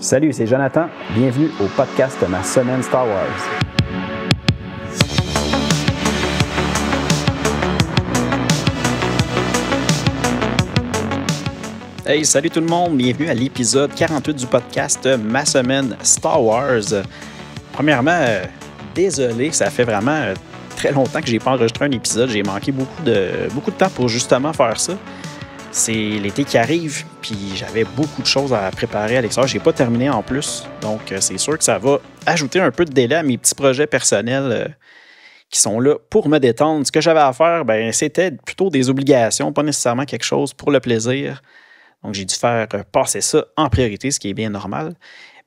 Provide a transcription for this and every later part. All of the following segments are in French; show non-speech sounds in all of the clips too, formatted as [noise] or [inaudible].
Salut, c'est Jonathan. Bienvenue au podcast ma semaine Star Wars. Hey, salut tout le monde, bienvenue à l'épisode 48 du podcast Ma semaine Star Wars. Premièrement, euh, désolé, ça fait vraiment euh, très longtemps que j'ai pas enregistré un épisode, j'ai manqué beaucoup de, beaucoup de temps pour justement faire ça c'est l'été qui arrive, puis j'avais beaucoup de choses à préparer à l'extérieur. Ah, j'ai pas terminé en plus, donc euh, c'est sûr que ça va ajouter un peu de délai à mes petits projets personnels euh, qui sont là pour me détendre. Ce que j'avais à faire, ben, c'était plutôt des obligations, pas nécessairement quelque chose pour le plaisir. Donc j'ai dû faire euh, passer ça en priorité, ce qui est bien normal.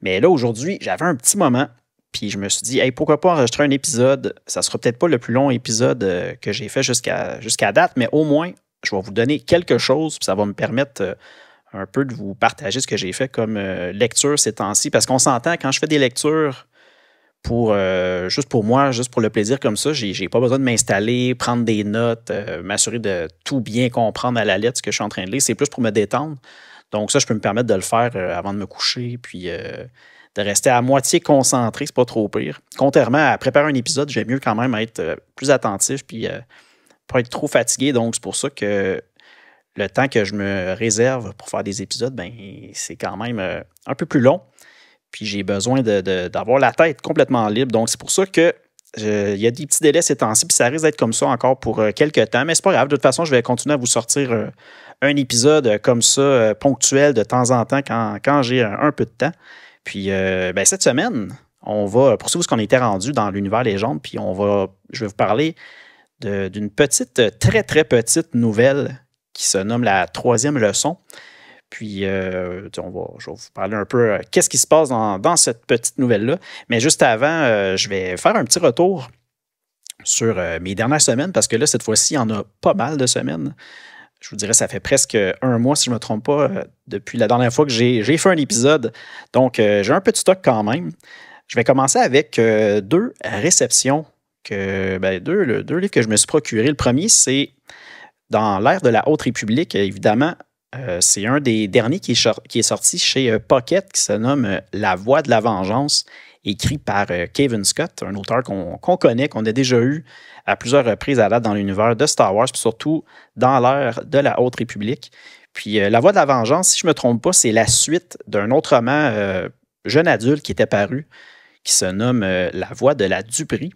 Mais là aujourd'hui, j'avais un petit moment puis je me suis dit, hey, pourquoi pas enregistrer un épisode? Ça sera peut-être pas le plus long épisode que j'ai fait jusqu'à jusqu'à date, mais au moins je vais vous donner quelque chose, puis ça va me permettre euh, un peu de vous partager ce que j'ai fait comme euh, lecture ces temps-ci. Parce qu'on s'entend, quand je fais des lectures pour euh, juste pour moi, juste pour le plaisir comme ça, j'ai pas besoin de m'installer, prendre des notes, m'assurer de tout bien comprendre à la lettre ce que je suis en train de lire. C'est plus pour me détendre. Donc ça, je peux me permettre de le faire avant de me coucher, puis de rester à moitié concentré, c'est pas trop pire. Contrairement à préparer un épisode, j'aime mieux quand même être plus attentif, puis pas être trop fatigué. Donc, c'est pour ça que le temps que je me réserve pour faire des épisodes, ben, c'est quand même euh, un peu plus long. Puis j'ai besoin d'avoir la tête complètement libre. Donc, c'est pour ça que il y a des petits délais ces temps-ci, puis ça risque d'être comme ça encore pour euh, quelques temps, mais c'est pas grave. De toute façon, je vais continuer à vous sortir euh, un épisode comme ça, ponctuel de temps en temps, quand, j'ai un, peu de temps. Puis ben, cette semaine, on va poursuivre ce qu'on était rendu dans l'univers légende, puis on va, je vais vous parler d'une petite, euh, très, très petite nouvelle qui se nomme la troisième leçon. Puis, euh, on va, je vais vous parler un peu euh, qu'est-ce qui se passe dans, cette petite nouvelle-là. Mais juste avant, je vais faire un petit retour sur mes dernières semaines, parce que là, cette fois-ci, il y en a pas mal de semaines. Je vous dirais, ça fait presque un mois, si je ne me trompe pas, depuis la dernière fois que j'ai fait un épisode. Donc, j'ai un petit stock quand même. Je vais commencer avec deux réceptions que, ben, deux, livres que je me suis procuré Le premier, c'est dans l'ère de la Haute République, évidemment. Euh, c'est un des derniers qui est, qui est, sorti chez euh, Pocket, qui se nomme euh, La Voix de la Vengeance, écrit par Kevin Scott, un auteur qu'on connaît, qu'on a déjà eu à plusieurs reprises à date dans l'univers de Star Wars, puis surtout dans l'ère de la Haute République. Puis La Voix de la Vengeance, si je ne me trompe pas, c'est la suite d'un autre roman jeune adulte qui était paru, qui se nomme La Voix de la Duperie.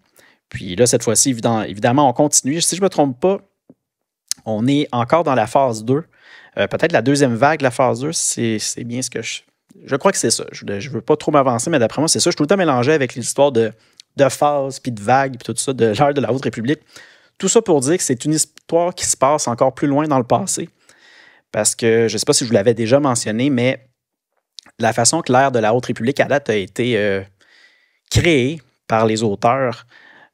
Puis là, cette fois-ci, évidemment, on continue. Si je ne me trompe pas, on est encore dans la phase 2. Euh, peut-être la deuxième vague de la phase 2, c'est bien ce que je. Je crois que c'est ça. Je ne veux pas trop m'avancer, mais d'après moi, c'est ça. Je suis tout le temps mélangé avec l'histoire de, de phase, puis de vague, puis tout ça, de l'ère de la Haute République. Tout ça pour dire que c'est une histoire qui se passe encore plus loin dans le passé. Parce que je ne sais pas si je vous l'avais déjà mentionné, mais la façon que l'ère de la Haute République à date a été euh, créée par les auteurs,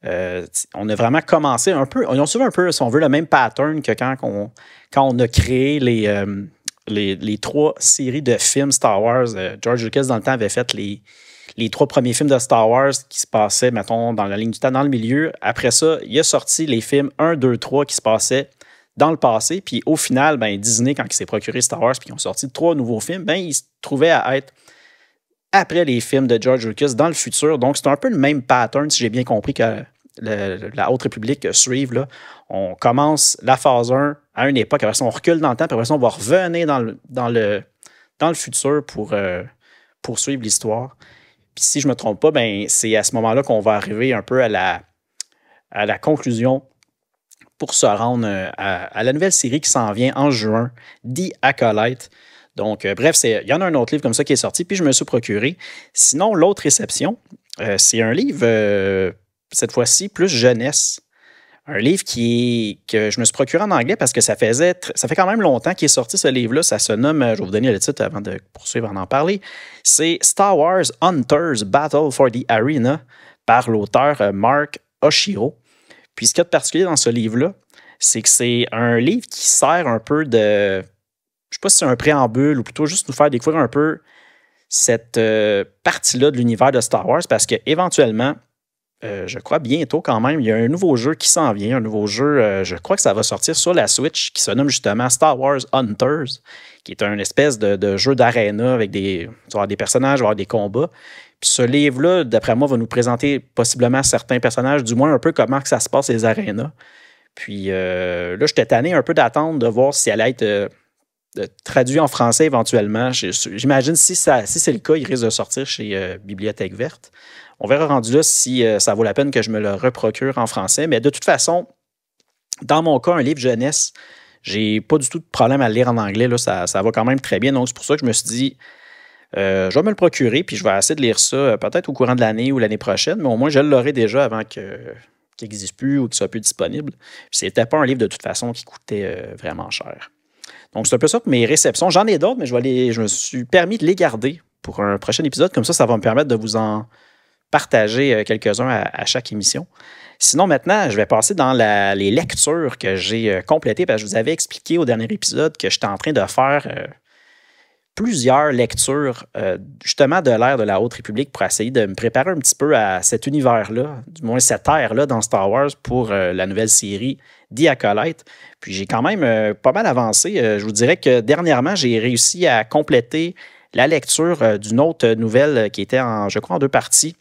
euh, on a vraiment commencé un peu, on a suivi un peu, si on veut, le même pattern que quand on, quand on a créé les, euh, les, trois séries de films Star Wars. Euh, George Lucas, dans le temps, avait fait les, trois premiers films de Star Wars qui se passaient, mettons, dans la ligne du temps, dans le milieu. Après ça, il a sorti les films 1, 2, 3 qui se passaient dans le passé. Puis au final, ben, Disney, quand il s'est procuré Star Wars puis qu'ils ont sorti trois nouveaux films, ben, il se trouvait à être après les films de George Lucas dans le futur. Donc, c'est un peu le même pattern, si j'ai bien compris, que la Haute République suive. Là. On commence la phase 1 à une époque, après ça, on recule dans le temps, après ça, on va revenir dans le, dans le, futur pour euh, poursuivre l'histoire. Puis si je ne me trompe pas, ben, c'est à ce moment-là qu'on va arriver un peu à la, à la conclusion pour se rendre euh, à, la nouvelle série qui s'en vient en juin, The Acolyte. Donc, euh, bref, il y en a un autre livre comme ça qui est sorti, puis je me suis procuré. Sinon, l'autre réception, euh, c'est un livre, euh, cette fois-ci, plus jeunesse. Un livre qui, que je me suis procuré en anglais parce que ça faisait ça fait quand même longtemps qu'il est sorti ce livre-là. Ça se nomme, je vais vous donner le titre avant de poursuivre en en parler. C'est Star Wars Hunters Battle for the Arena par l'auteur Mark Oshiro. Puis ce qu'il y a de particulier dans ce livre-là, c'est que c'est un livre qui sert un peu de je ne sais pas si c'est un préambule ou plutôt juste nous faire découvrir un peu cette euh, partie-là de l'univers de Star Wars parce que éventuellement, euh, je crois bientôt quand même, il y a un nouveau jeu qui s'en vient, un nouveau jeu, euh, je crois que ça va sortir sur la Switch qui se nomme justement Star Wars Hunters, qui est un espèce de, jeu d'aréna avec des, des personnages, des combats. Puis ce livre-là, d'après moi, va nous présenter possiblement certains personnages, du moins un peu comment que ça se passe les arénas. Puis euh, là, j'étais tanné un peu d'attendre de voir si elle allait être traduit en français éventuellement. J'imagine si, si c'est le cas, il risque de sortir chez euh, Bibliothèque Verte. On verra rendu là si euh, ça vaut la peine que je me le reprocure en français. Mais de toute façon, dans mon cas, un livre jeunesse, j'ai pas du tout de problème à le lire en anglais. Là, ça, va quand même très bien. Donc, c'est pour ça que je me suis dit, euh, je vais me le procurer, puis je vais essayer de lire ça peut-être au courant de l'année ou l'année prochaine, mais au moins je l'aurai déjà avant qu'il n'existe plus ou qu'il soit plus disponible. C'était pas un livre de toute façon qui coûtait vraiment cher. Donc, c'est un peu ça pour mes réceptions. J'en ai d'autres, mais je, me suis permis de les garder pour un prochain épisode. Comme ça, ça va me permettre de vous en partager euh, quelques-uns à, chaque émission. Sinon, maintenant, je vais passer dans les lectures que j'ai euh, complétées parce que je vous avais expliqué au dernier épisode que j'étais en train de faire euh, plusieurs lectures euh, justement de l'ère de la Haute République pour essayer de me préparer un petit peu à cet univers-là, du moins cette ère-là dans Star Wars pour euh, la nouvelle série The Puis j'ai quand même euh, pas mal avancé. je vous dirais que dernièrement, j'ai réussi à compléter la lecture d'une autre nouvelle qui était, en, je crois, en deux parties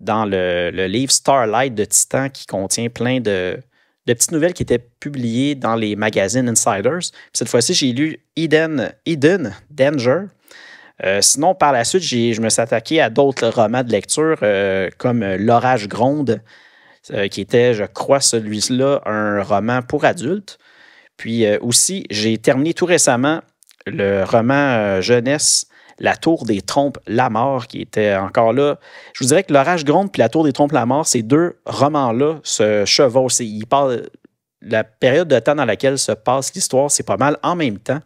dans le livre Starlight de Titan qui contient plein de, de petites nouvelles qui étaient publiées dans les magazines Insiders. cette fois-ci, j'ai lu Eden, Eden Danger. Euh, sinon, par la suite, je me suis attaqué à d'autres romans de lecture euh, comme L'Orage Gronde, euh, qui était, je crois, celui-là, un roman pour adultes. Puis aussi, j'ai terminé tout récemment le roman jeunesse la tour des trompes La Mort, qui était encore là. Je vous dirais que L'Orage Gronde puis la tour des trompes La Mort, ces deux romans-là se chevauchent. la période de temps dans laquelle se passe l'histoire, c'est pas mal en même temps.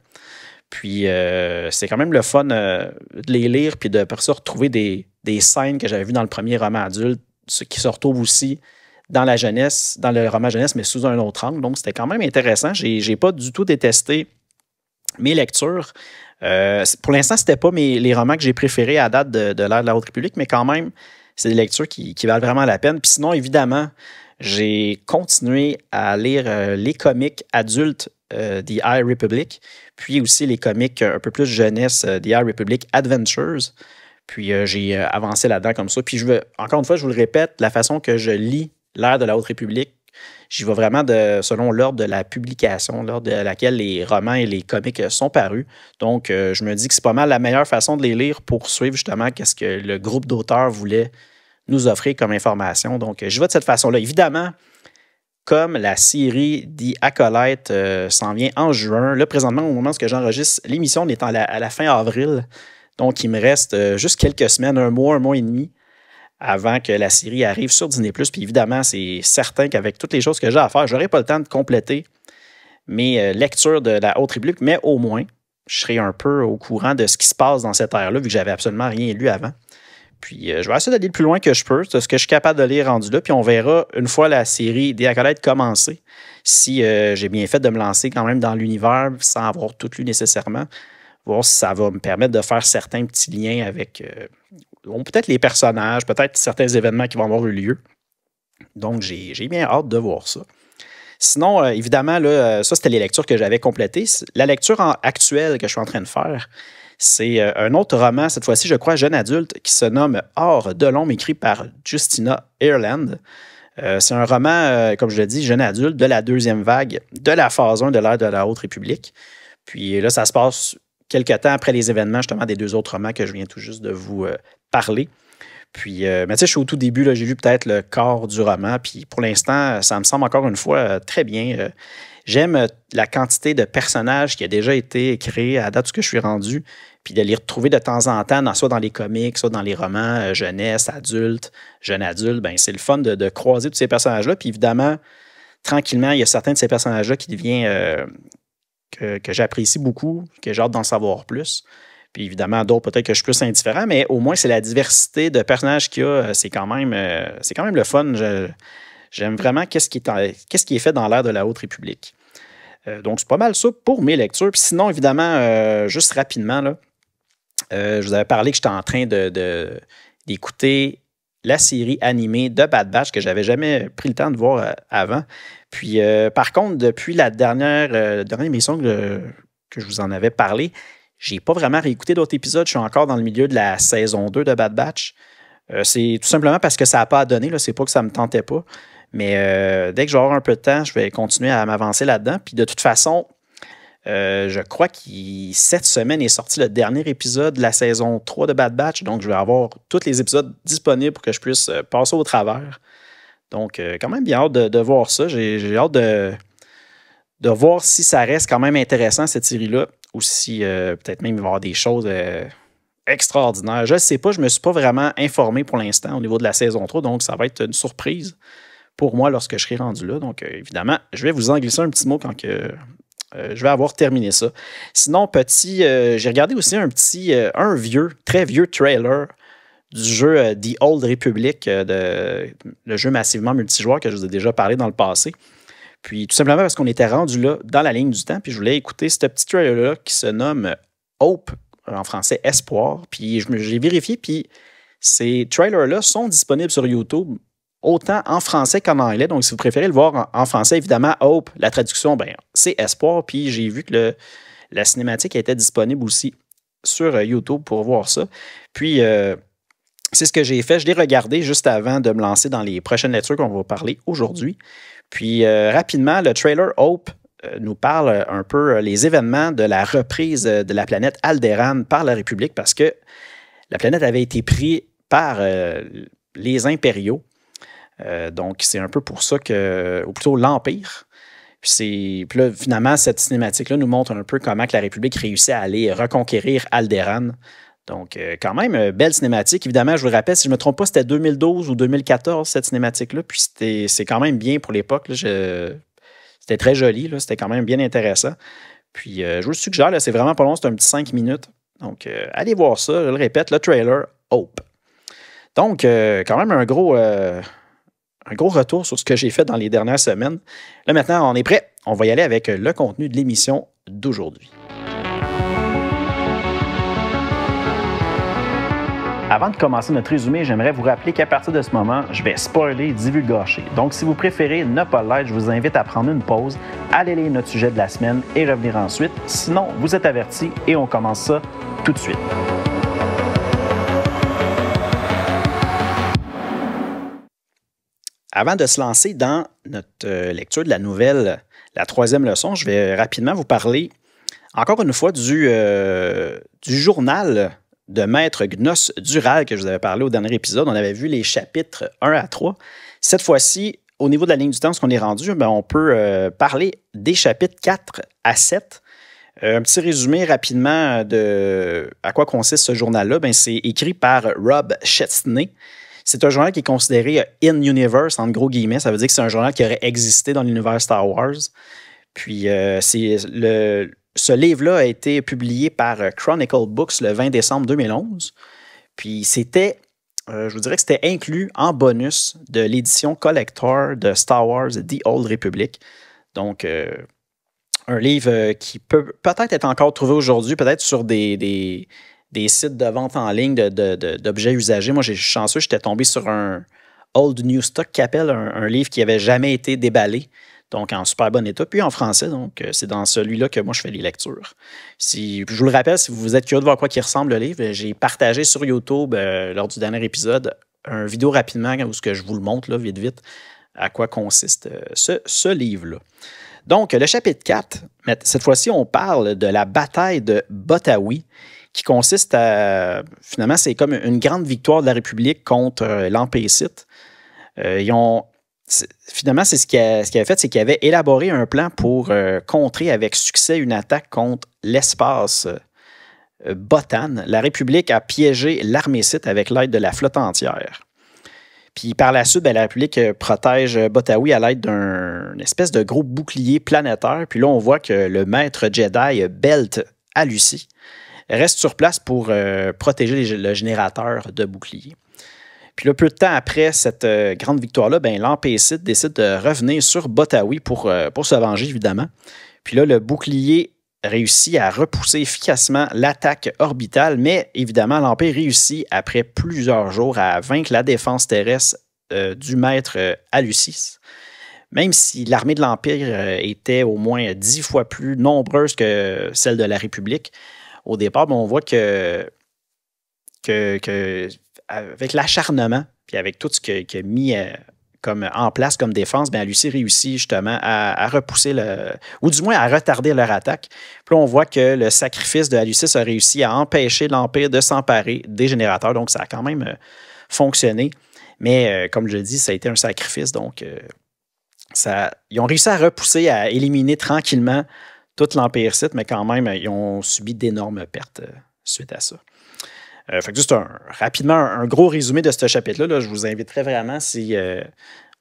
Puis euh, c'est quand même le fun euh, de les lire, puis de pour retrouver des, scènes que j'avais vues dans le premier roman adulte, ce qui se retrouve aussi dans la jeunesse, dans le roman jeunesse, mais sous un autre angle. Donc c'était quand même intéressant. J'ai, pas du tout détesté mes lectures. Euh, pour l'instant, ce c'était pas mes, les romans que j'ai préférés à date de, l'ère de la Haute République, mais quand même, c'est des lectures qui, valent vraiment la peine. Puis sinon, évidemment, j'ai continué à lire euh, les comics adultes euh, The High Republic, puis aussi les comics euh, un peu plus jeunesse The High Republic Adventures. Puis j'ai avancé là-dedans comme ça. Puis je veux, encore une fois, je vous le répète, la façon que je lis l'ère de la Haute République, J'y vais vraiment selon l'ordre de la publication, l'ordre de laquelle les romans et les comics sont parus. Donc, euh, je me dis que c'est pas mal la meilleure façon de les lire pour suivre justement qu'est-ce que le groupe d'auteurs voulait nous offrir comme information. Donc, je vais de cette façon-là. Évidemment, comme la série dit Acolyte euh, s'en vient en juin. Là, présentement, au moment où j'enregistre l'émission, on est à la, fin avril. Donc, il me reste euh, juste quelques semaines, un mois, un mois et demi avant que la série arrive sur Disney+. Puis évidemment, c'est certain qu'avec toutes les choses que j'ai à faire, je n'aurai pas le temps de compléter mes euh, lectures de la Haute République, mais au moins, je serai un peu au courant de ce qui se passe dans cette ère-là, vu que j'avais absolument rien lu avant. Puis euh, je vais essayer d'aller le plus loin que je peux, c'est ce que je suis capable de lire rendu là, puis on verra une fois la série des acolytes commencée, si euh, j'ai bien fait de me lancer quand même dans l'univers sans avoir tout lu nécessairement, voir si ça va me permettre de faire certains petits liens avec peut-être les personnages, peut-être certains événements qui vont avoir eu lieu. Donc, j'ai bien hâte de voir ça. Sinon, euh, évidemment, là, euh, ça, c'était les lectures que j'avais complétées. La lecture actuelle que je suis en train de faire, c'est euh, un autre roman, cette fois-ci, je crois, jeune adulte, qui se nomme Hors de l'ombre, écrit par Justina Ireland. c'est un roman, comme je l'ai dit, jeune adulte, de la deuxième vague, de la phase 1 de l'ère de la Haute République. Puis là, ça se passe quelques temps après les événements, justement, des deux autres romans que je viens tout juste de vous euh, parler. Puis, euh, tu sais, je suis au tout début, j'ai lu peut-être le corps du roman, puis pour l'instant, ça me semble encore une fois euh, très bien. J'aime la quantité de personnages qui a déjà été créé à date que je suis rendu, puis de les retrouver de temps en temps, soit dans les comics, soit dans les romans jeunesse, adulte, jeune adulte. Ben, c'est le fun de, croiser tous ces personnages-là. Puis évidemment, tranquillement, il y a certains de ces personnages-là qui deviennent que, j'apprécie beaucoup, que j'ai hâte d'en savoir plus. Puis évidemment, d'autres peut-être que je suis plus indifférent, mais au moins c'est la diversité de personnages qu'il y a, euh, c'est quand même, euh, quand même le fun. J'aime vraiment qu'est-ce qui, qui, est fait dans l'ère de la Haute République. Euh, donc c'est pas mal ça pour mes lectures. sinon, évidemment, juste rapidement, là, je vous avais parlé que j'étais en train de, d'écouter la série animée de Bad Batch que j'avais jamais pris le temps de voir euh, avant. Puis, euh, par contre, depuis la dernière, émission euh, que, je vous en avais parlé, j'ai pas vraiment réécouté d'autres épisodes. Je suis encore dans le milieu de la saison 2 de Bad Batch. c'est tout simplement parce que ça n'a pas à donner. C'est pas que ça me tentait pas. Mais dès que j'aurai un peu de temps, je vais continuer à m'avancer là-dedans. Puis, de toute façon, euh, je crois que cette semaine est sorti le dernier épisode de la saison 3 de Bad Batch, donc je vais avoir tous les épisodes disponibles pour que je puisse euh, passer au travers. Donc, euh, quand même bien hâte de, voir ça. J'ai hâte de, de voir si ça reste quand même intéressant, cette série-là, ou si peut-être même il va y avoir des choses extraordinaires. Je ne sais pas, je ne me suis pas vraiment informé pour l'instant au niveau de la saison 3, donc ça va être une surprise pour moi lorsque je serai rendu là. Donc, évidemment, je vais vous en glisser un petit mot quand que euh, je vais avoir terminé ça. Sinon, petit, euh, j'ai regardé aussi un petit, euh, un vieux, très vieux trailer du jeu The Old Republic, le jeu massivement multijoueur que je vous ai déjà parlé dans le passé. Puis tout simplement parce qu'on était rendu là dans la ligne du temps, puis je voulais écouter ce petit trailer-là qui se nomme Hope, en français Espoir. Puis j'ai vérifié, puis ces trailers-là sont disponibles sur YouTube, autant en français qu'en anglais. Donc, si vous préférez le voir en, français, évidemment, Hope, la traduction, ben, c'est Espoir. Puis j'ai vu que le, la cinématique était disponible aussi sur euh, YouTube pour voir ça. Puis, euh, c'est ce que j'ai fait. Je l'ai regardé juste avant de me lancer dans les prochaines lectures qu'on va parler aujourd'hui. Puis, euh, rapidement, le trailer Hope nous parle un peu les événements de la reprise de la planète Alderan par la République parce que la planète avait été prise par les impériaux euh, donc, c'est un peu pour ça que, ou plutôt l'Empire. Puis, puis là, finalement, cette cinématique-là nous montre un peu comment que la République réussit à aller reconquérir Alderan. Donc, euh, quand même, euh, belle cinématique. Évidemment, je vous le rappelle, si je ne me trompe pas, c'était 2012 ou 2014, cette cinématique-là. Puis c'est quand même bien pour l'époque. C'était très joli, c'était quand même bien intéressant. Puis je vous le suggère, c'est vraiment pas long, c'est un petit 5 minutes. Donc, allez voir ça, je le répète, le trailer Hope. Donc, quand même un gros, un gros retour sur ce que j'ai fait dans les dernières semaines. Là, maintenant, on est prêt. On va y aller avec euh, le contenu de l'émission d'aujourd'hui. Avant de commencer notre résumé, j'aimerais vous rappeler qu'à partir de ce moment, je vais spoiler, divulgacher. Donc, si vous préférez ne pas l'être, je vous invite à prendre une pause, aller lire notre sujet de la semaine et revenir ensuite. Sinon, vous êtes averti et on commence ça tout de suite. Avant de se lancer dans notre euh, lecture de la nouvelle, la troisième leçon, je vais rapidement vous parler encore une fois euh, du, journal de Maître Gnos Dural que je vous avais parlé au dernier épisode. On avait vu les chapitres 1 à 3. Cette fois-ci, au niveau de la ligne du temps, ce qu'on est rendu, ben, on peut euh, parler des chapitres 4 à 7. Un petit résumé rapidement de à quoi consiste ce journal-là. Ben, c'est écrit par Rob Chetney. C'est un journal qui est considéré euh, in-universe, entre gros guillemets. Ça veut dire que c'est un journal qui aurait existé dans l'univers Star Wars. Puis, euh, c'est le, ce livre-là a été publié par euh, Chronicle Books le 20 décembre 2011. Puis, c'était, je vous dirais que c'était inclus en bonus de l'édition collector de Star Wars The Old Republic. Donc, un livre qui peut peut-être être encore trouvé aujourd'hui, peut-être sur des, des sites de vente en ligne d'objets usagés. Moi, j'ai chanceux, j'étais tombé sur un Old New Stock qui appelle un, livre qui n'avait jamais été déballé. Donc, en super bon état, puis en français. Donc, euh, c'est dans celui-là que moi, je fais les lectures. Si, je vous le rappelle, si vous êtes curieux de voir quoi qui ressemble le livre, j'ai partagé sur YouTube, euh, lors du dernier épisode, un vidéo rapidement où ce que je vous le montre, vite, vite, à quoi consiste euh, ce, ce livre-là. Donc, le chapitre 4, cette fois-ci, on parle de la bataille de Botawi qui consiste à, finalement, c'est comme une grande victoire de la République contre euh, l'empécite. Euh, ils ont, finalement, c'est ce qu'ils avaient fait, c'est qu'ils avaient élaboré un plan pour euh, contrer avec succès une attaque contre l'espace botane. La République a piégé l'armée l'armécite avec l'aide de la flotte entière. Puis par la suite, ben, la République protège Botawi à l'aide d'une espèce de gros bouclier planétaire. Puis là, on voit que le maître Jedi belt à Lucie reste sur place pour euh, protéger le générateur de boucliers. Puis là, peu de temps après cette euh, grande victoire-là, ben, décide de revenir sur Botawi pour, euh, pour se venger, évidemment. Puis là, le bouclier réussit à repousser efficacement l'attaque orbitale, mais évidemment, l'Empire réussit, après plusieurs jours, à vaincre la défense terrestre du maître Alucis même si l'armée de l'Empire était au moins dix fois plus nombreuse que celle de la République, au départ, ben, on voit que, avec l'acharnement, puis avec tout ce qu'il a mis euh, comme en place comme défense, bien, Lucie réussit justement à, repousser le. ou du moins à retarder leur attaque. Puis on voit que le sacrifice de Lucie a réussi à empêcher l'Empire de s'emparer des générateurs. Donc, ça a quand même euh, fonctionné. Mais euh, comme je dis, ça a été un sacrifice. Donc, ça, ils ont réussi à repousser, à éliminer tranquillement toute l'Empire site, mais quand même, ils ont subi d'énormes pertes euh, suite à ça. Euh, fait juste un, rapidement un, gros résumé de ce chapitre-là. Je vous inviterai vraiment, si euh,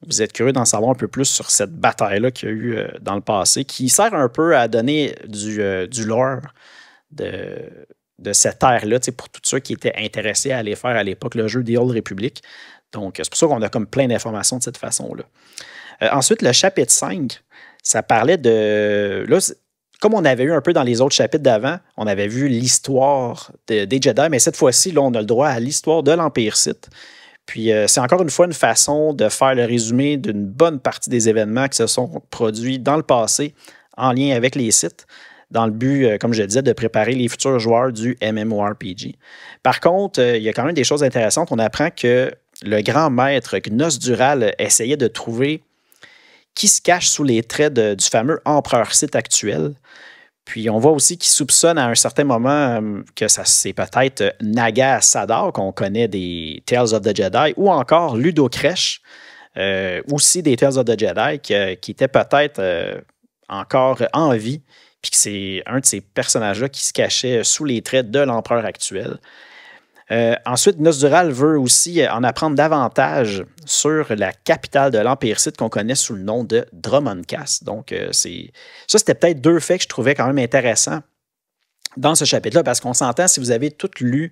vous êtes curieux d'en savoir un peu plus sur cette bataille-là qu'il y a eu dans le passé, qui sert un peu à donner du, du lore de, de cette ère-là pour tous ceux qui étaient intéressés à aller faire à l'époque le jeu des Old Republic. Donc, c'est pour ça qu'on a comme plein d'informations de cette façon-là. ensuite, le chapitre 5, ça parlait de. Là, comme on avait eu un peu dans les autres chapitres d'avant, on avait vu l'histoire des Jedi, mais cette fois-ci, on a le droit à l'histoire de l'Empire Sith. Puis euh, c'est encore une fois une façon de faire le résumé d'une bonne partie des événements qui se sont produits dans le passé en lien avec les sites, dans le but, euh, comme je le disais, de préparer les futurs joueurs du MMORPG. Par contre, euh, il y a quand même des choses intéressantes. On apprend que le grand maître Gnos Dural essayait de trouver qui se cache sous les traits du fameux empereur site actuel. Puis on voit aussi qu'il soupçonne à un certain moment euh, que ça c'est peut-être euh, Naga Sadar qu'on connaît des Tales of the Jedi ou encore Ludo Kresh, euh, aussi des Tales of the Jedi qui, était peut-être encore en vie, puis que c'est un de ces personnages-là qui se cachait sous les traits de l'empereur actuel. Euh, ensuite, ensuite, Dural veut aussi euh, en apprendre davantage sur la capitale de l'Empire Sith qu'on connaît sous le nom de Dromoncas. Donc, euh, ça, c'était peut-être deux faits que je trouvais quand même intéressants dans ce chapitre-là, parce qu'on s'entend, si vous avez tous lu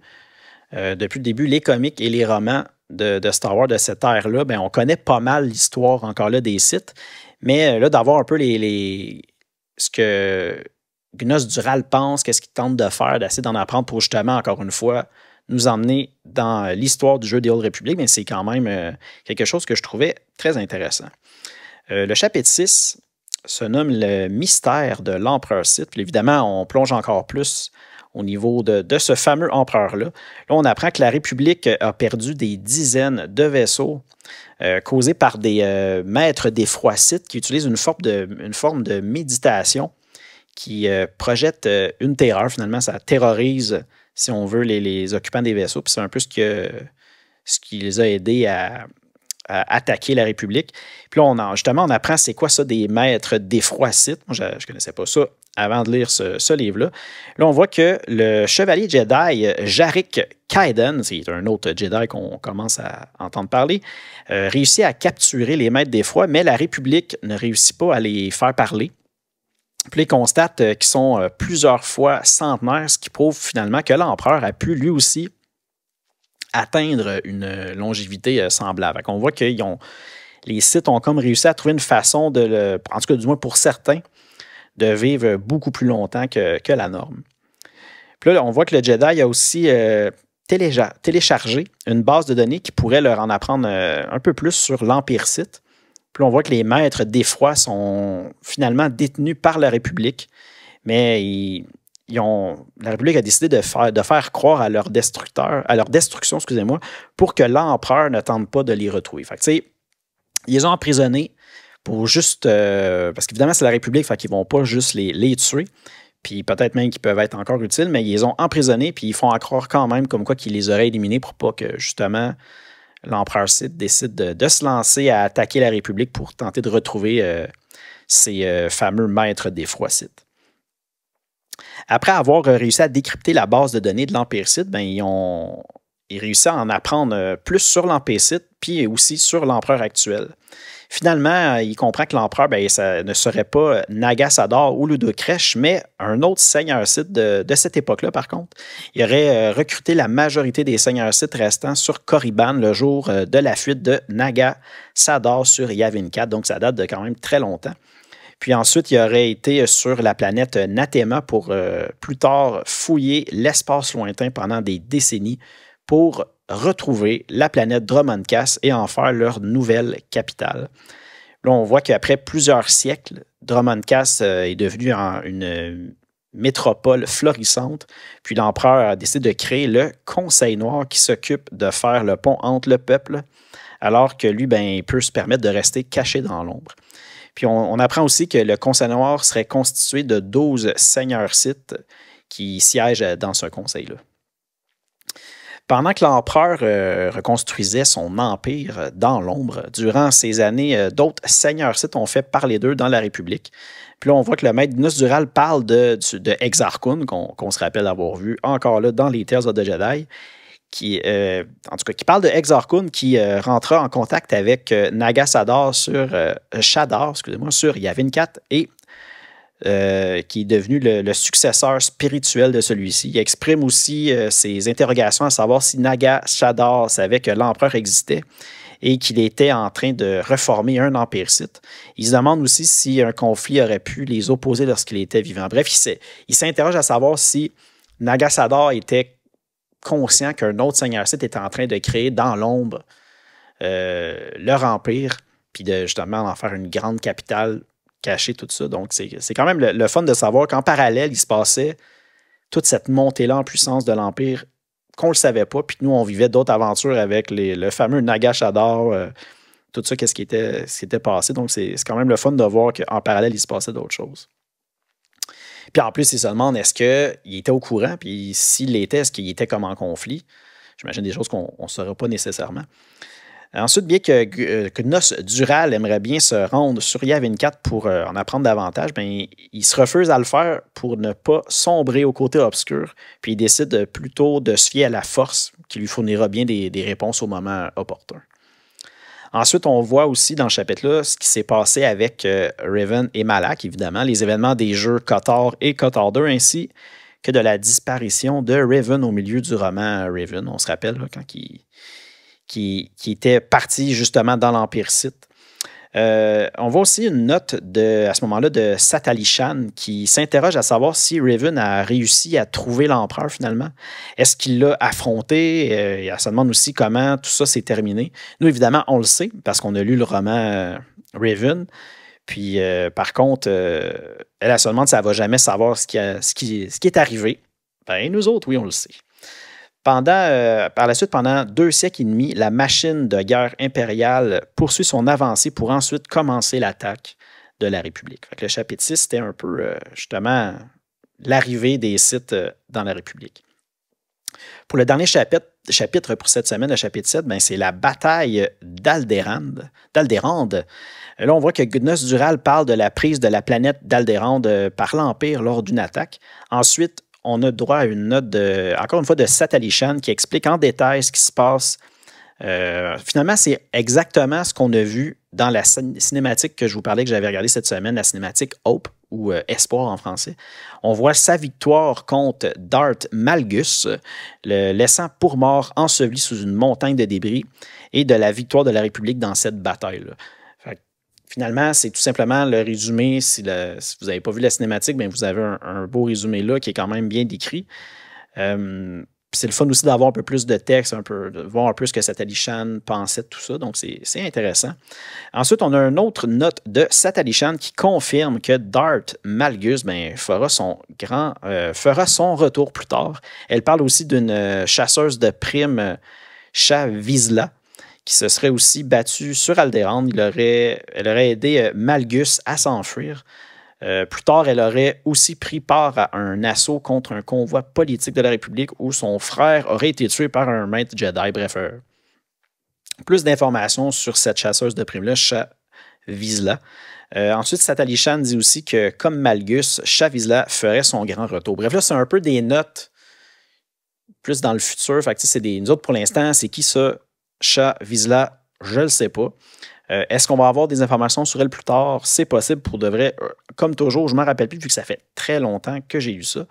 depuis le début les comics et les romans de, Star Wars de cette ère-là, ben, on connaît pas mal l'histoire encore là des sites, mais là, d'avoir un peu les, ce que Gnos Dural pense, qu'est-ce qu'il tente de faire, d'essayer d'en apprendre pour justement, encore une fois, nous emmener dans euh, l'histoire du jeu des Old République, mais c'est quand même euh, quelque chose que je trouvais très intéressant. Euh, le chapitre 6 se nomme Le mystère de l'empereur Sith. évidemment, on plonge encore plus au niveau de, ce fameux empereur-là. Là, on apprend que la République a perdu des dizaines de vaisseaux causés par des maîtres des sites qui utilisent une forme de, une forme de méditation qui projette une terreur. Finalement, ça terrorise si on veut, les, occupants des vaisseaux. Puis c'est un peu ce, que, ce qui les a aidés à, attaquer la République. Puis là, on justement, on apprend c'est quoi ça des maîtres des Moi, je ne connaissais pas ça avant de lire ce, livre-là. Là, on voit que le chevalier Jedi Jarek Kaiden, c'est un autre Jedi qu'on commence à entendre parler, euh, réussit à capturer les maîtres d'Effroi, mais la République ne réussit pas à les faire parler. Puis constatent euh, qu'ils sont euh, plusieurs fois centenaires, ce qui prouve finalement que l'empereur a pu lui aussi atteindre une longévité euh, semblable. On voit que les sites ont comme réussi à trouver une façon de en tout cas du moins pour certains, de vivre beaucoup plus longtemps que, la norme. Puis on voit que le Jedi a aussi téléchargé une base de données qui pourrait leur en apprendre un peu plus sur l'Empire site puis on voit que les maîtres d'effroi sont finalement détenus par la République, mais ont, la République a décidé de faire, de faire croire à leur destructeur, à leur destruction, excusez-moi, pour que l'empereur ne tente pas de les retrouver. Fait ils les ont emprisonnés pour juste. Euh, parce qu'évidemment, c'est la République, fait ne vont pas juste les, les tuer. Puis peut-être même qu'ils peuvent être encore utiles, mais ils les ont emprisonnés, puis ils font croire quand même comme quoi qu'ils les auraient éliminés pour pas que justement l'empereur Sith décide de, se lancer à attaquer la République pour tenter de retrouver euh, ses ces euh, fameux maîtres des Sith. Après avoir euh, réussi à décrypter la base de données de l'Empire Sith, ben, ils ont il réussit à en apprendre euh, plus sur l'Empécite, puis aussi sur l'empereur actuel. Finalement, euh, il comprend que l'empereur ben, ne serait pas euh, Nagasador ou Ludocrèche, mais un autre seigneur site de, cette époque-là, par contre. Il aurait recruté la majorité des seigneurs sites restants sur Corriban le jour de la fuite de Nagasador sur Yavin 4, donc ça date de quand même très longtemps. Puis ensuite, il aurait été sur la planète Natema pour plus tard fouiller l'espace lointain pendant des décennies pour retrouver la planète Dromancas et en faire leur nouvelle capitale. Là, on voit qu'après plusieurs siècles, Dromancas euh, est devenu une métropole florissante, puis l'empereur a décidé de créer le Conseil noir qui s'occupe de faire le pont entre le peuple, alors que lui, ben, il peut se permettre de rester caché dans l'ombre. Puis on, on, apprend aussi que le Conseil noir serait constitué de 12 seigneurs sites qui siègent dans ce conseil-là. Pendant que l'empereur euh, reconstruisait son empire euh, dans l'ombre, durant ces années, euh, d'autres seigneurs sites ont fait parler d'eux dans la République. Puis là, on voit que le maître Nusdural parle de, de, qu'on se rappelle avoir vu encore là dans les Terres de Jedi qui, en tout cas, qui parle de qui rentra en contact avec Nagasadar Nagasador sur Shadar, excusez-moi, sur Yavin 4 et euh, qui est devenu le, successeur spirituel de celui-ci. Il exprime aussi euh, ses interrogations à savoir si Naga savait que l'empereur existait et qu'il était en train de reformer un empiricite. Il se demande aussi si un conflit aurait pu les opposer lorsqu'il était vivant. Bref, il s'interroge à savoir si Nagasador était conscient qu'un autre seigneur site était en train de créer dans l'ombre euh, leur empire, puis de justement en faire une grande capitale cacher tout ça. Donc, c'est quand même le, fun de savoir qu'en parallèle, il se passait toute cette montée-là en puissance de l'Empire qu'on ne le savait pas, puis que nous, on vivait d'autres aventures avec le fameux Nagashador, euh, tout ça, qu'est-ce qui était, ce qui était passé. Donc, c'est quand même le fun de voir qu'en parallèle, il se passait d'autres choses. Puis en plus, c'est se demande est-ce qu'il était au courant, puis s'il l'était, est-ce qu'il était comme en conflit J'imagine des choses qu'on ne saurait pas nécessairement. Ensuite, bien que, euh, que Dural aimerait bien se rendre sur Yavin 4 pour euh, en apprendre davantage, bien, il, se refuse à le faire pour ne pas sombrer au côté obscur, puis il décide plutôt de se fier à la force qui lui fournira bien des, réponses au moment opportun. Ensuite, on voit aussi dans ce chapitre-là ce qui s'est passé avec euh, Raven et Malak, évidemment, les événements des jeux Cotard et cotor 2, ainsi que de la disparition de Raven au milieu du roman Raven. On se rappelle quand il, qui, était parti justement dans l'Empire Sith. Euh, on voit aussi une note de, à ce moment-là de Satali Shan qui s'interroge à savoir si Raven a réussi à trouver l'empereur finalement. Est-ce qu'il l'a affronté? Euh, et elle se demande aussi comment tout ça s'est terminé. Nous, évidemment, on le sait parce qu'on a lu le roman euh, Raven. Puis, par contre, elle, se demande si elle va jamais savoir ce qui, ce qui, est arrivé. Ben, nous autres, oui, on le sait. Pendant, euh, par la suite, pendant deux siècles et demi, la machine de guerre impériale poursuit son avancée pour ensuite commencer l'attaque de la République. le chapitre 6, c'était un peu euh, justement l'arrivée des sites euh, dans la République. Pour le dernier chapitre, pour cette semaine, le chapitre 7, ben, c'est la bataille d'Aldérande. Là, on voit que goodness Dural parle de la prise de la planète d'Aldérande par l'Empire lors d'une attaque. Ensuite, on a droit à une note, de, encore une fois, de Chan qui explique en détail ce qui se passe. Euh, finalement, c'est exactement ce qu'on a vu dans la cinématique que je vous parlais, que j'avais regardée cette semaine, la cinématique Hope ou euh, Espoir en français. On voit sa victoire contre Dart Malgus, le laissant pour mort enseveli sous une montagne de débris, et de la victoire de la République dans cette bataille. -là finalement, c'est tout simplement le résumé. Si, vous n'avez pas vu la cinématique, ben, vous avez un, beau résumé là qui est quand même bien décrit. Euh, c'est le fun aussi d'avoir un peu plus de texte, un peu, de voir un peu ce que Satali Chan pensait de tout ça. Donc, c'est intéressant. Ensuite, on a une autre note de Satali Chan qui confirme que Dart Malgus ben, fera, son grand, euh, fera son retour plus tard. Elle parle aussi d'une euh, chasseuse de primes, Chavisla qui se serait aussi battu sur Alderaan. Il aurait, elle aurait aidé euh, Malgus à s'enfuir. Euh, plus tard, elle aurait aussi pris part à un assaut contre un convoi politique de la République où son frère aurait été tué par un maître Jedi. Bref, euh, plus d'informations sur cette chasseuse de primes-là, Chavizla. ensuite, Satali dit aussi que, comme Malgus, Chavisla ferait son grand retour. Bref, là, c'est un peu des notes plus dans le futur. Fait c'est des, nous autres, pour l'instant, c'est qui ça? Chat vis-là, je le sais pas. Euh, est-ce qu'on va avoir des informations sur elle plus tard? C'est possible pour de vrai. Euh, comme toujours, je ne m'en rappelle plus vu que ça fait très longtemps que j'ai eu ça.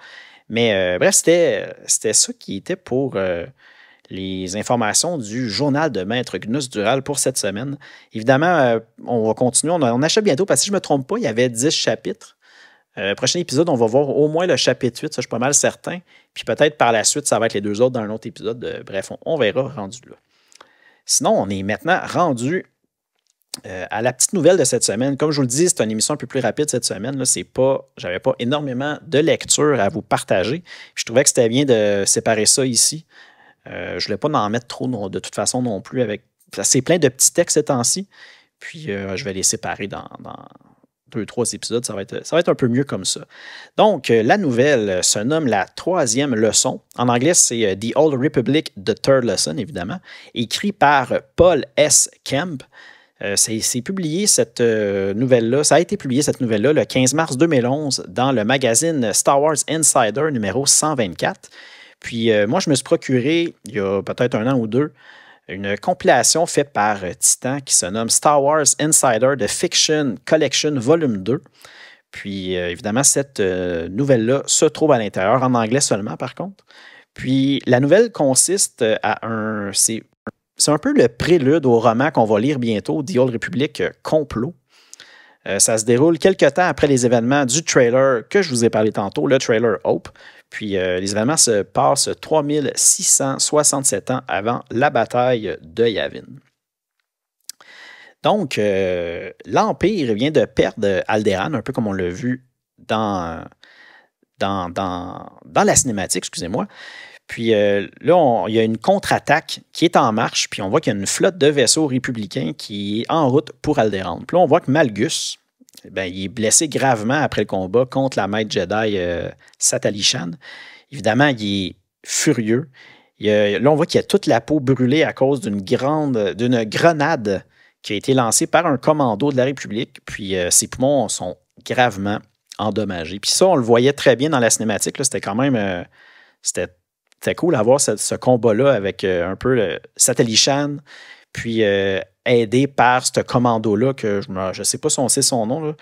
Mais euh, bref, c'était ça qui était pour les informations du journal de Maître Gnus Dural pour cette semaine. Évidemment, on va continuer. On, achète bientôt parce que si je ne me trompe pas, il y avait 10 chapitres. prochain épisode, on va voir au moins le chapitre 8, ça je suis pas mal certain. Puis peut-être par la suite, ça va être les deux autres dans un autre épisode. bref, on, on verra rendu là. Sinon, on est maintenant rendu euh, à la petite nouvelle de cette semaine, comme je vous le dis, c'est une émission un peu plus rapide cette semaine. C'est pas, j'avais pas énormément de lectures à vous partager. Je trouvais que c'était bien de séparer ça ici. Je euh, je voulais pas en mettre trop de toute façon non plus. Avec, c'est plein de petits textes ces temps-ci. Puis euh, je vais les séparer dans, trois épisodes, ça va, être, ça va être un peu mieux comme ça. Donc, euh, la nouvelle euh, se nomme la troisième leçon. En anglais, c'est euh, The Old Republic, The Third Lesson, évidemment, écrit par Paul S. Kemp. c'est publié cette nouvelle-là, ça a été publié cette nouvelle-là le 15 mars 2011 dans le magazine Star Wars Insider numéro 124. Puis moi, je me suis procuré, il y a peut-être un an ou deux, une compilation faite par euh, Titan qui se nomme Star Wars Insider The Fiction Collection Volume 2. Puis euh, évidemment, cette euh, nouvelle-là se trouve à l'intérieur, en anglais seulement par contre. Puis la nouvelle consiste à un. C'est un peu le prélude au roman qu'on va lire bientôt, The Old Republic Complot. ça se déroule quelques temps après les événements du trailer que je vous ai parlé tantôt, le trailer Hope. Puis euh, les événements se euh, passent 3667 ans avant la bataille de Yavin. Donc, euh, l'Empire vient de perdre Alderan, un peu comme on l'a vu dans, dans, la cinématique, excusez-moi. Puis là, il y a une contre-attaque qui est en marche, puis on voit qu'il y a une flotte de vaisseaux républicains qui est en route pour Alderan. Puis là, on voit que Malgus, ben, il est blessé gravement après le combat contre la maître Jedi euh, Évidemment, il est furieux. là, on voit qu'il a toute la peau brûlée à cause d'une grande, d'une grenade qui a été lancée par un commando de la République. Puis euh, ses poumons sont gravement endommagés. Puis ça, on le voyait très bien dans la cinématique. C'était quand même, euh, c'était, cool d'avoir ce, combat-là avec euh, un peu Satali puis aidé par ce commando-là, que je ne sais pas si on sait son nom,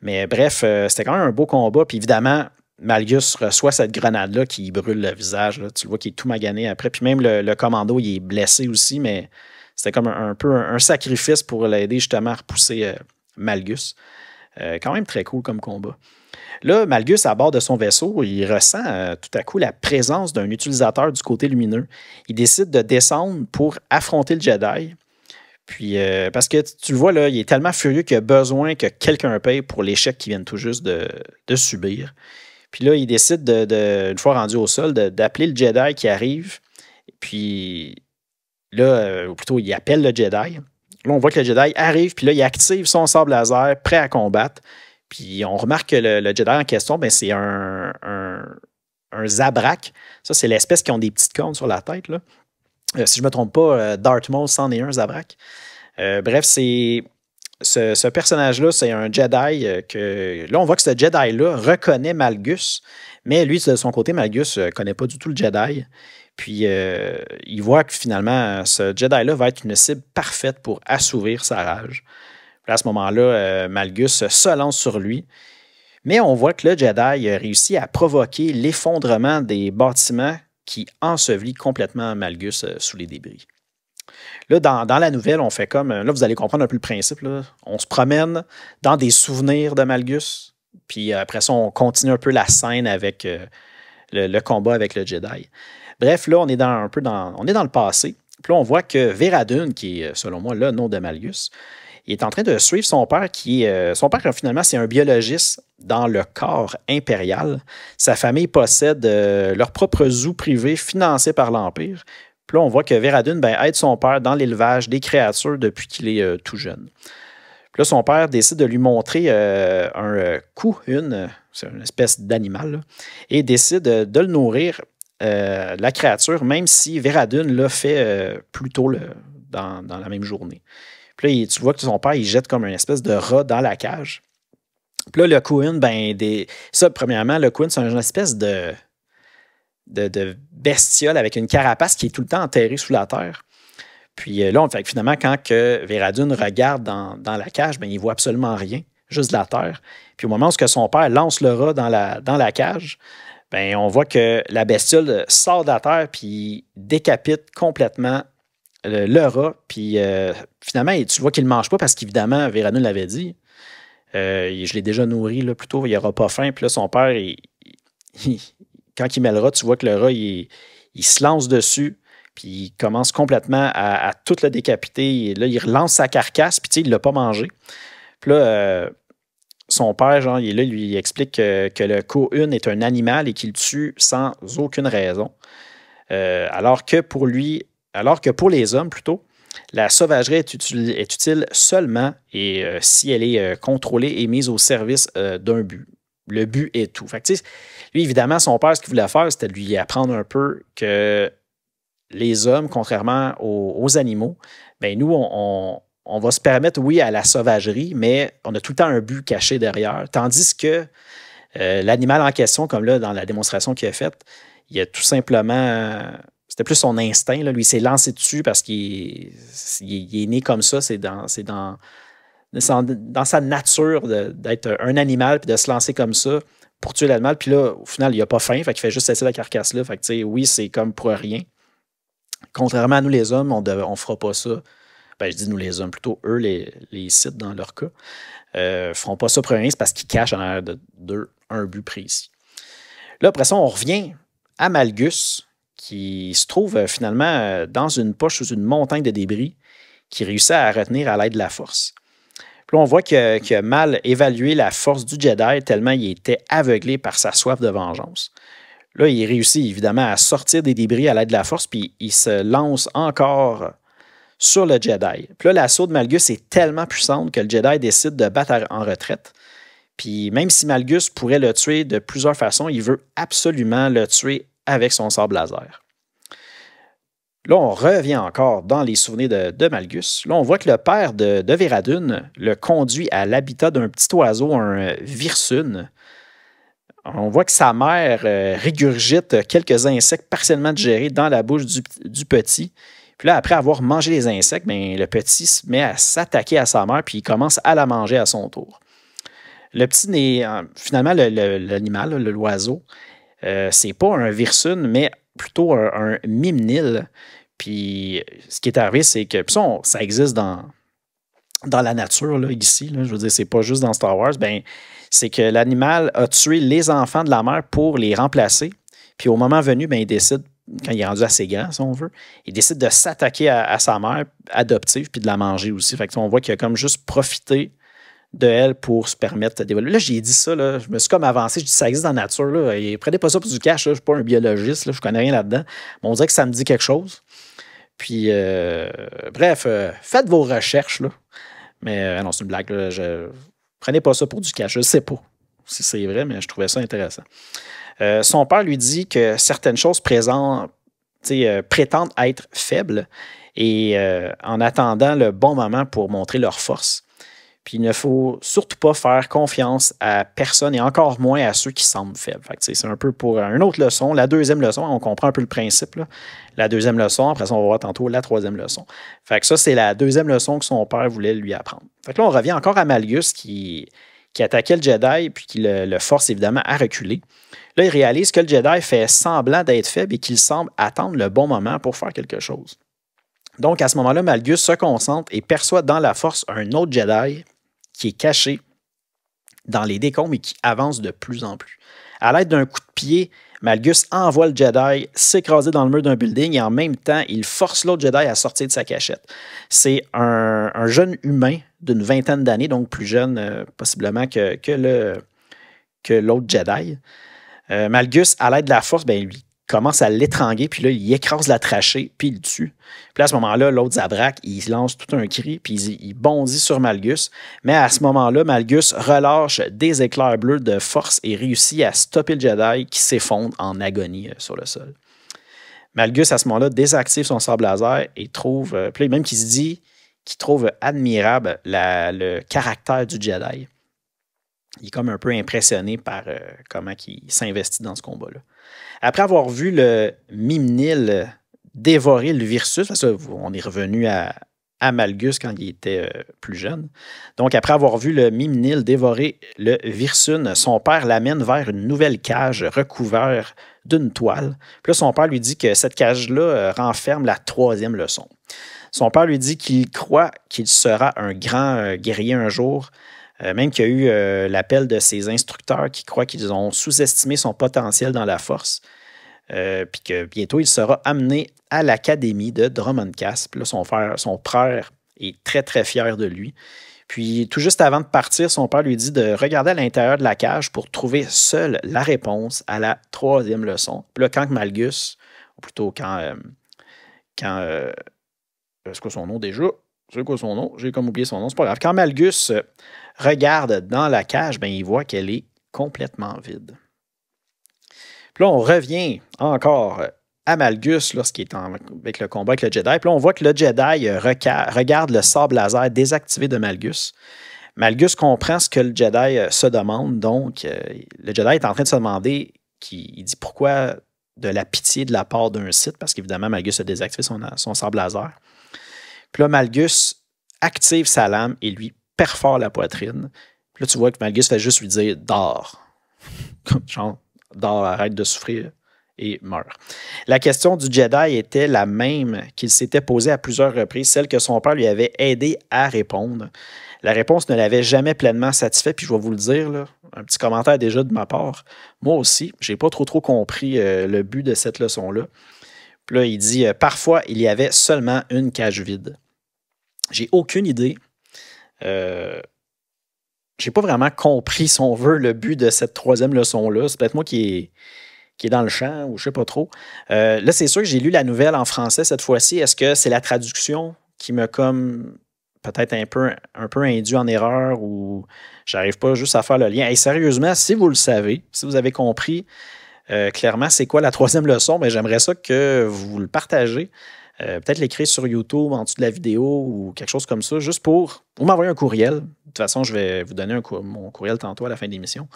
mais bref, euh, c'était quand même un beau combat. Puis évidemment, Malgus reçoit cette grenade-là qui brûle le visage. Tu le vois qu'il est tout magané après. Puis même le, commando, il est blessé aussi, mais c'était comme un, peu un, sacrifice pour l'aider justement à repousser euh, Malgus. Euh, quand même très cool comme combat. Là, Malgus, à bord de son vaisseau, il ressent tout à coup la présence d'un utilisateur du côté lumineux. Il décide de descendre pour affronter le Jedi. Puis, euh, parce que tu le vois, là, il est tellement furieux qu'il a besoin que quelqu'un paye pour l'échec qu'il vient tout juste de, subir. Puis là, il décide, de, une fois rendu au sol, d'appeler le Jedi qui arrive. Puis là, euh, ou plutôt, il appelle le Jedi. Là, on voit que le Jedi arrive, puis là, il active son sable laser, prêt à combattre. Puis on remarque que le, Jedi en question, ben, c'est un, un, Zabrak. Ça, c'est l'espèce qui ont des petites cornes sur la tête. Là. Euh, si je ne me trompe pas, euh, Dartmouth un, Zabrak. Euh, bref, c'est ce, personnage-là, c'est un Jedi que. Là, on voit que ce Jedi-là reconnaît Malgus, mais lui, de son côté, Malgus ne connaît pas du tout le Jedi. Puis il voit que finalement, ce Jedi-là va être une cible parfaite pour assouvir sa rage. à ce moment-là, Malgus se lance sur lui. Mais on voit que le Jedi réussit à provoquer l'effondrement des bâtiments qui ensevelit complètement Malgus euh, sous les débris. Là, dans, la nouvelle, on fait comme. Euh, là, vous allez comprendre un peu le principe. On se promène dans des souvenirs de Malgus, puis euh, après ça, on continue un peu la scène avec le, combat avec le Jedi. Bref, là, on est dans, un peu dans, on est dans le passé. Puis là, on voit que Veradun, qui est selon moi le nom de Malgus, il est en train de suivre son père qui est euh, son père finalement c'est un biologiste dans le corps impérial. Sa famille possède euh, leur propre zoo privé financé par l'empire. Puis là, on voit que Veradun ben, aide son père dans l'élevage des créatures depuis qu'il est euh, tout jeune. Puis là, son père décide de lui montrer un coup, une, c'est une espèce d'animal, et décide de le nourrir, la créature, même si Veradun l'a fait plus tôt dans la même journée. Puis là, tu vois que son père, il jette comme une espèce de rat dans la cage. Puis là, le Queen, ben, des... ça, premièrement, le Queen, c'est une espèce de... de, bestiole avec une carapace qui est tout le temps enterrée sous la terre. Puis euh, là, on fait finalement, quand que regarde dans, la cage, ben, il voit absolument rien, juste de la terre. Puis au moment où son père lance le rat dans la, dans la cage, ben, on voit que la bestiole sort de la terre puis décapite complètement le, rat, puis euh, finalement, tu vois qu'il ne mange pas parce qu'évidemment, Vérano l'avait dit. Euh, je l'ai déjà nourri là, plus tôt, il n'aura pas faim. Puis là, son père, [laughs] quand il met le rat, tu vois que le rat, il, se lance dessus, puis il commence complètement à, tout le décapiter. là, il relance sa carcasse, puis tu sais, il ne l'a pas mangé. Puis là, euh, son père, genre, il lui explique que, le le une est un animal et qu'il tue sans aucune raison. alors que pour lui, alors que pour les hommes, plutôt, la sauvagerie est, utile, seulement et euh, si elle est euh, contrôlée et mise au service euh, d'un but. Le but est tout. Fait lui, évidemment, son père, ce qu'il voulait faire, c'était lui apprendre un peu que les hommes, contrairement aux, animaux, ben nous, on, on, va se permettre, oui, à la sauvagerie, mais on a tout le temps un but caché derrière. Tandis que l'animal en question, comme là, dans la démonstration qu'il a faite, il a tout simplement c'était plus son instinct. Là. Lui, s'est lancé dessus parce qu'il est, né comme ça. C'est dans, dans, dans sa nature d'être un animal puis de se lancer comme ça pour tuer l'animal. Puis là, au final, il n'a pas faim. Fait qu'il fait juste cesser la carcasse là. Fait que, oui, c'est comme pour rien. Contrairement à nous, les hommes, on ne fera pas ça. Ben, je dis nous les hommes, plutôt eux, les, sites dans leur cas, euh, feront pas ça pour rien, c'est parce qu'ils cachent un but précis. Là, après ça, on revient à Malgus, qui se trouve euh, finalement euh, dans une poche sous une montagne de débris qui réussit à retenir à l'aide de la force. Puis là, on voit que mal évaluait la force du Jedi tellement il était aveuglé par sa soif de vengeance. Là, il réussit évidemment à sortir des débris à l'aide de la force, puis il se lance encore sur le Jedi. Puis là, l'assaut de Malgus est tellement puissant que le Jedi décide de battre en retraite. Puis même si Malgus pourrait le tuer de plusieurs façons, il veut absolument le tuer avec son sort laser. Là, on revient encore dans les souvenirs de, Malgus. Là, on voit que le père de, de le conduit à l'habitat d'un petit oiseau, un euh, virsune. On voit que sa mère euh, régurgite quelques insectes partiellement digérés dans la bouche du, petit. Puis là, après avoir mangé les insectes, ben, le petit se met à s'attaquer à sa mère, puis il commence à la manger à son tour. Le petit n'est euh, finalement l'animal, l'oiseau, euh, c'est pas un Virsun, mais plutôt un, Mimnil. Puis ce qui est arrivé, c'est que ça, ça existe dans, dans la nature, ici. je veux dire, c'est pas juste dans Star Wars. Ben, c'est que l'animal a tué les enfants de la mère pour les remplacer. Puis au moment venu, ben, il décide, quand il est rendu assez grand, si on veut, il décide de s'attaquer à, sa mère adoptive puis de la manger aussi. Fait on voit qu'il a comme juste profité de elle pour se permettre d'évoluer. Là, j'ai dit ça, je me suis comme avancé, je dis ça existe dans la nature. et prenez pas ça pour du cash, je ne suis pas un biologiste, je ne connais rien là-dedans. Mais on dirait que ça me dit quelque chose. Puis, euh, bref, euh, faites vos recherches. Mais euh, non, c'est une blague. je... Prenez pas ça pour du cash, je ne sais pas si c'est vrai, mais je trouvais ça intéressant. son père lui dit que certaines choses présentes, prétendent être faibles et en attendant le bon moment pour montrer leur force. Puis il ne faut surtout pas faire confiance à personne et encore moins à ceux qui semblent faibles. c'est un peu pour une autre leçon. La deuxième leçon, on comprend un peu le principe. La deuxième leçon, après ça, on va voir tantôt la troisième leçon. Fait que ça, c'est la deuxième leçon que son père voulait lui apprendre. là, on revient encore à Malgus qui, qui attaquait le Jedi puis qui le, le, force évidemment à reculer. Là, il réalise que le Jedi fait semblant d'être faible et qu'il semble attendre le bon moment pour faire quelque chose. Donc, à ce moment-là, Malgus se concentre et perçoit dans la force un autre Jedi qui est caché dans les décombres et qui avance de plus en plus. À l'aide d'un coup de pied, Malgus envoie le Jedi s'écraser dans le mur d'un building et en même temps, il force l'autre Jedi à sortir de sa cachette. C'est un, jeune humain d'une vingtaine d'années, donc plus jeune euh, possiblement que, que l'autre Jedi. Euh, Malgus, à l'aide de la force, ben, lui commence à l'étrangler, puis là, il écrase la trachée, puis il le tue. Puis à ce moment-là, l'autre Zabrak, il lance tout un cri, puis il, bondit sur Malgus. Mais à ce moment-là, Malgus relâche des éclairs bleus de force et réussit à stopper le Jedi qui s'effondre en agonie euh, sur le sol. Malgus, à ce moment-là, désactive son sabre laser et trouve, euh, puis même qu'il se dit qu'il trouve admirable le caractère du Jedi. Il est comme un peu impressionné par euh, comment il s'investit dans ce combat-là. Après avoir vu le Mimnil dévorer le Virsus, on est revenu à, Amalgus quand il était euh, plus jeune. Donc, après avoir vu le Mimnil dévorer le Virsun, son père l'amène vers une nouvelle cage recouverte d'une toile. Puis là, son père lui dit que cette cage-là euh, renferme la troisième leçon. Son père lui dit qu'il croit qu'il sera un grand euh, guerrier un jour, euh, même qu'il y a eu euh, l'appel de ses instructeurs qui croient qu'ils ont sous-estimé son potentiel dans la force. Euh, puis que bientôt, il sera amené à l'académie de Drummond Casp. Là, son, frère, son frère est très, très fier de lui. Puis, tout juste avant de partir, son père lui dit de regarder à l'intérieur de la cage pour trouver seul la réponse à la troisième leçon. Puis là, quand Malgus, ou plutôt quand. quand c'est quoi son nom déjà? C'est quoi son nom? J'ai comme oublié son nom, c'est pas grave. Quand Malgus regarde dans la cage, ben, il voit qu'elle est complètement vide. Puis là, on revient encore euh, à Malgus lorsqu'il est en, avec le combat avec le Jedi. Puis là, on voit que le Jedi euh, regarde le sabre laser désactivé de Malgus. Malgus comprend ce que le Jedi euh, se demande. Donc, le Jedi est en train de se demander, il dit pourquoi de la pitié de la part d'un site, parce qu'évidemment, Malgus a désactivé son, son sabre laser. Puis là, Malgus active sa lame et lui perfore la poitrine. Puis là, tu vois que Malgus fait juste lui dire Dors. Comme [laughs] genre, dors, arrête de souffrir et meurt. La question du Jedi était la même qu'il s'était posée à plusieurs reprises, celle que son père lui avait aidé à répondre. La réponse ne l'avait jamais pleinement satisfait, puis je vais vous le dire, un petit commentaire déjà de ma part. Moi aussi, je n'ai pas trop trop compris euh, le but de cette leçon-là. Puis là, il dit euh, Parfois, il y avait seulement une cage vide. J'ai aucune idée je euh, j'ai pas vraiment compris, si on veut, le but de cette troisième leçon-là. C'est peut-être moi qui est, dans le champ ou je sais pas trop. Euh, là, c'est sûr que j'ai lu la nouvelle en français cette fois-ci. Est-ce que c'est la traduction qui me comme peut-être un peu, un induit en erreur ou j'arrive pas juste à faire le lien. Et sérieusement, si vous le savez, si vous avez compris euh, clairement c'est quoi la troisième leçon, mais ben, j'aimerais ça que vous le partagez euh, peut-être l'écrire sur YouTube en dessous de la vidéo ou quelque chose comme ça, juste pour, Ou m'envoyer un courriel. De toute façon, je vais vous donner mon courriel tantôt à la fin de l'émission.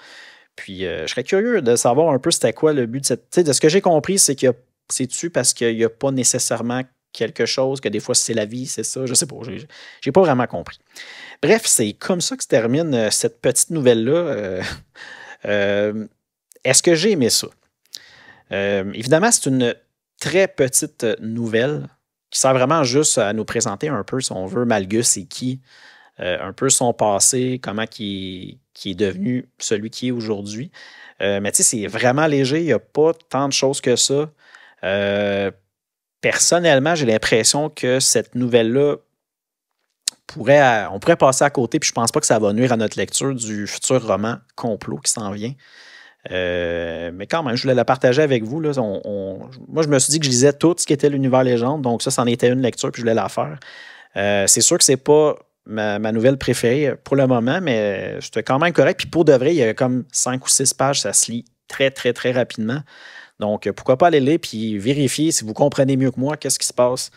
Puis euh, je serais curieux de savoir un peu c'était quoi le but de cette. de ce que j'ai compris, c'est que c'est-tu parce qu'il n'y a pas nécessairement quelque chose, que des fois c'est la vie, c'est ça, je sais pas, j'ai pas vraiment compris. Bref, c'est comme ça que se termine euh, cette petite nouvelle-là. [laughs] Est-ce que j'ai aimé ça? évidemment, c'est une très petite nouvelle qui sert vraiment juste à nous présenter un peu, si on veut, Malgus et qui, euh, un peu son passé, comment qui, est devenu celui qui est aujourd'hui. Euh, mais tu sais, c'est vraiment léger, il n'y a pas tant de choses que ça. Euh, personnellement, j'ai l'impression que cette nouvelle-là pourrait, on pourrait passer à côté, puis je pense pas que ça va nuire à notre lecture du futur roman Complot qui s'en vient. Euh, mais quand même, je voulais la partager avec vous. Là. moi, je me suis dit que je lisais tout ce qui était l'univers légende, donc ça, c'en était une lecture, puis je voulais la faire. Euh, c'est sûr que c'est pas ma, nouvelle préférée pour le moment, mais c'était quand même correct. Puis pour de vrai, il y a comme cinq ou six pages, ça se lit très, très, très rapidement. Donc, pourquoi pas aller lire puis vérifier si vous comprenez mieux que moi qu'est-ce qui se passe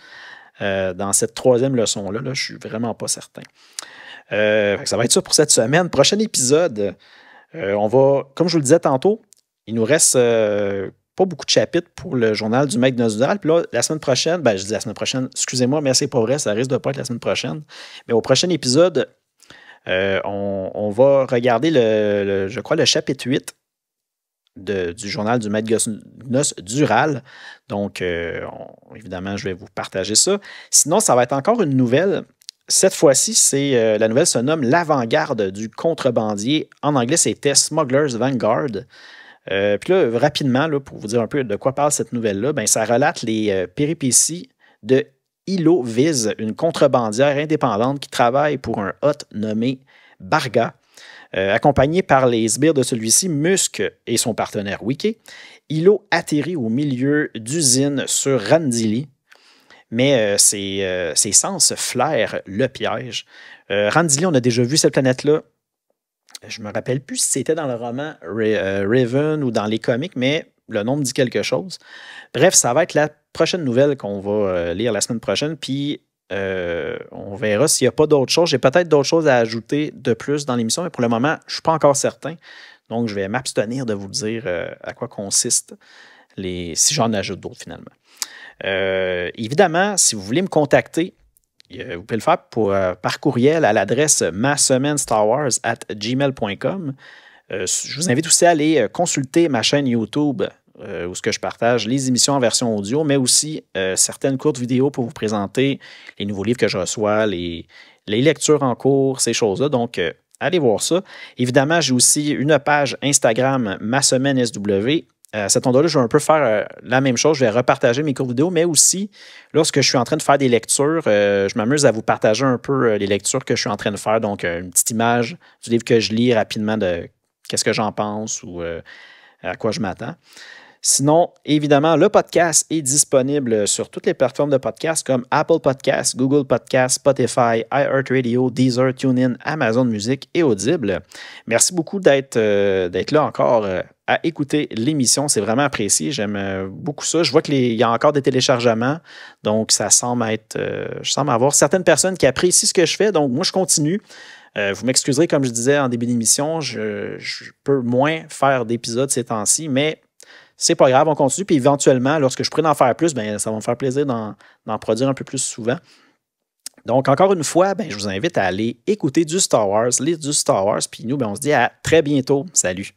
euh, dans cette troisième leçon-là. Là, je suis vraiment pas certain. ça va être ça pour cette semaine. Prochain épisode. Euh, on va, comme je vous le disais tantôt, il nous reste euh, pas beaucoup de chapitres pour le journal du mec national. Puis là, la semaine prochaine, ben, je dis la semaine prochaine, excusez-moi, mais c'est pas vrai, ça risque de pas être la semaine prochaine. Mais au prochain épisode, euh, on, va regarder, le, je crois, le chapitre 8 du journal du Maître Gnos Dural. Donc, évidemment, je vais vous partager ça. Sinon, ça va être encore une nouvelle cette fois-ci, c'est euh, la nouvelle se nomme L'avant-garde du contrebandier. En anglais, c'était Smuggler's Vanguard. Euh, puis là, rapidement, là, pour vous dire un peu de quoi parle cette nouvelle-là, ben, ça relate les euh, péripéties de Ilo Viz, une contrebandière indépendante qui travaille pour un hôte nommé Barga. accompagné accompagnée par les sbires de celui-ci, Musk et son partenaire Wiki, Ilo atterrit au milieu d'usines sur Randili, mais euh, euh, ses, sens flairent le piège. Euh, Lee, on a déjà vu cette planète-là. Je me rappelle plus si c'était dans le roman Raven ou dans les comics, mais le nom me dit quelque chose. Bref, ça va être la prochaine nouvelle qu'on va lire la semaine prochaine, puis on verra s'il n'y a pas d'autres choses. J'ai peut-être d'autres choses à ajouter de plus dans l'émission, mais pour le moment, je ne suis pas encore certain. Donc, je vais m'abstenir de vous dire à quoi consistent les. si j'en ajoute d'autres finalement. Euh, évidemment, si vous voulez me contacter, vous pouvez le faire euh, par courriel à l'adresse ma semaine Star at gmail.com. Euh, je vous invite aussi à aller consulter ma chaîne YouTube où ce que je partage les émissions en version audio, mais aussi certaines courtes vidéos pour vous présenter les nouveaux livres que je reçois, les, les lectures en cours, ces choses-là. Donc, allez voir ça. Évidemment, j'ai aussi une page Instagram ma semaine SW euh, à cet endroit-là, je vais un peu faire euh, la même chose. Je vais repartager mes cours vidéo, mais aussi, lorsque je suis en train de faire des lectures, euh, je m'amuse à vous partager un peu les lectures que je suis en train de faire. Donc, une petite image du livre que je lis rapidement de qu'est-ce que j'en pense ou à quoi je m'attends. Sinon, évidemment, le podcast est disponible sur toutes les plateformes de podcast comme Apple Podcasts, Google Podcasts, Spotify, iHeartRadio, Deezer, TuneIn, Amazon Music et Audible. Merci beaucoup d'être euh, là encore euh, à écouter l'émission. C'est vraiment apprécié. J'aime euh, beaucoup ça. Je vois qu'il y a encore des téléchargements. Donc, ça semble être. je semble avoir certaines personnes qui apprécient ce que je fais. Donc, moi, je continue. vous m'excuserez, comme je disais en début d'émission, je, je, peux moins faire d'épisodes ces temps-ci, mais c'est pas grave, on continue. Puis éventuellement, lorsque je pourrais en faire plus, ben, ça va me faire plaisir d'en produire un peu plus souvent. Donc, encore une fois, ben, je vous invite à aller écouter du Star Wars, lire du Star Wars. Puis nous, ben, on se dit à très bientôt. Salut!